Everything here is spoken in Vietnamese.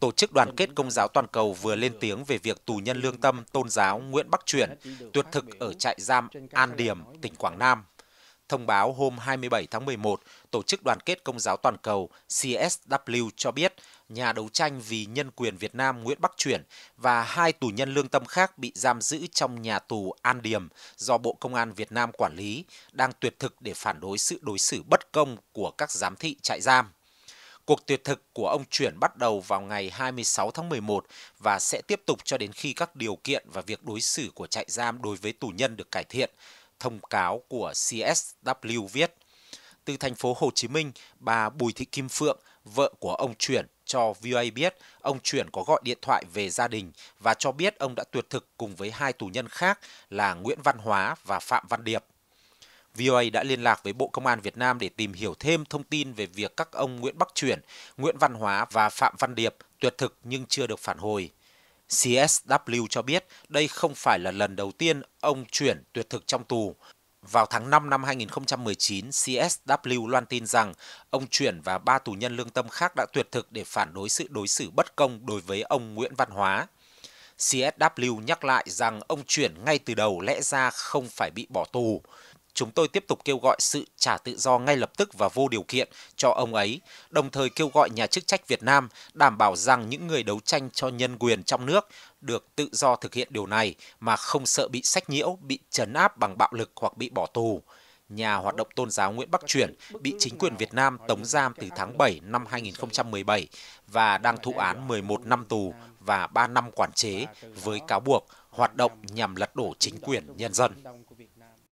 Tổ chức Đoàn kết Công giáo Toàn cầu vừa lên tiếng về việc tù nhân lương tâm tôn giáo Nguyễn Bắc Chuyển tuyệt thực ở trại giam An Điểm, tỉnh Quảng Nam. Thông báo hôm 27 tháng 11, Tổ chức Đoàn kết Công giáo Toàn cầu CSW cho biết nhà đấu tranh vì nhân quyền Việt Nam Nguyễn Bắc Chuyển và hai tù nhân lương tâm khác bị giam giữ trong nhà tù An Điểm do Bộ Công an Việt Nam quản lý đang tuyệt thực để phản đối sự đối xử bất công của các giám thị trại giam. Cuộc tuyệt thực của ông Chuyển bắt đầu vào ngày 26 tháng 11 và sẽ tiếp tục cho đến khi các điều kiện và việc đối xử của trại giam đối với tù nhân được cải thiện, thông cáo của CSW viết. Từ thành phố Hồ Chí Minh, bà Bùi Thị Kim Phượng, vợ của ông Chuyển, cho VOA biết ông Chuyển có gọi điện thoại về gia đình và cho biết ông đã tuyệt thực cùng với hai tù nhân khác là Nguyễn Văn Hóa và Phạm Văn Điệp. VOA đã liên lạc với Bộ Công an Việt Nam để tìm hiểu thêm thông tin về việc các ông Nguyễn Bắc Chuyển, Nguyễn Văn Hóa và Phạm Văn Điệp tuyệt thực nhưng chưa được phản hồi. CSW cho biết đây không phải là lần đầu tiên ông Chuyển tuyệt thực trong tù. Vào tháng 5 năm 2019, CSW loan tin rằng ông Chuyển và ba tù nhân lương tâm khác đã tuyệt thực để phản đối sự đối xử bất công đối với ông Nguyễn Văn Hóa. CSW nhắc lại rằng ông Chuyển ngay từ đầu lẽ ra không phải bị bỏ tù chúng tôi tiếp tục kêu gọi sự trả tự do ngay lập tức và vô điều kiện cho ông ấy, đồng thời kêu gọi nhà chức trách Việt Nam đảm bảo rằng những người đấu tranh cho nhân quyền trong nước được tự do thực hiện điều này mà không sợ bị sách nhiễu, bị trấn áp bằng bạo lực hoặc bị bỏ tù. Nhà hoạt động tôn giáo Nguyễn Bắc Chuyển bị chính quyền Việt Nam tống giam từ tháng 7 năm 2017 và đang thụ án 11 năm tù và 3 năm quản chế với cáo buộc hoạt động nhằm lật đổ chính quyền nhân dân.